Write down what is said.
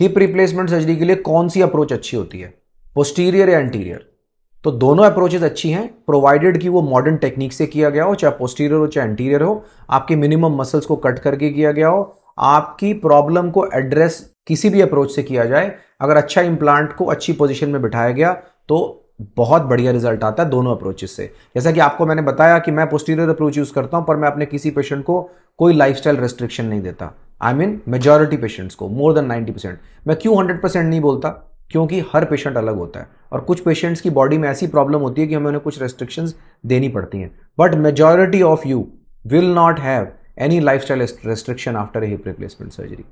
hip replacement surgery के लिए कौन सी अप्रोच अच्छी होती है पोस्टीरियर या एंटीरियर तो दोनों अप्रोचेज अच्छी हैं प्रोवाइडेड कि वो मॉडर्न टेक्निक से किया गया हो चाहे पोस्टीरियर हो चाहे एंटीरियर हो आपके मिनिमम मसल्स को कट करके किया गया हो आपकी प्रॉब्लम को एड्रेस किसी भी अप्रोच से किया जाए अगर अच्छा इम्प्लांट को अच्छी पोजिशन में बिठाया गया तो बहुत बढ़िया रिजल्ट आता है दोनों अप्रोचेज से जैसा कि आपको मैंने बताया कि मैं पोस्टीरियर अप्रोच यूज़ करता हूं पर मैं अपने किसी पेशेंट को कोई लाइफस्टाइल रेस्ट्रिक्शन नहीं देता आई मीन मेजॉरिटी पेशेंट्स को मोर देन 90 परसेंट मैं क्यों 100 परसेंट नहीं बोलता क्योंकि हर पेशेंट अलग होता है और कुछ पेशेंट्स की बॉडी में ऐसी प्रॉब्लम होती है कि हमें उन्हें कुछ रेस्ट्रिक्शंस देनी पड़ती हैं but majority of you will not have any life style restriction after hip replacement surgery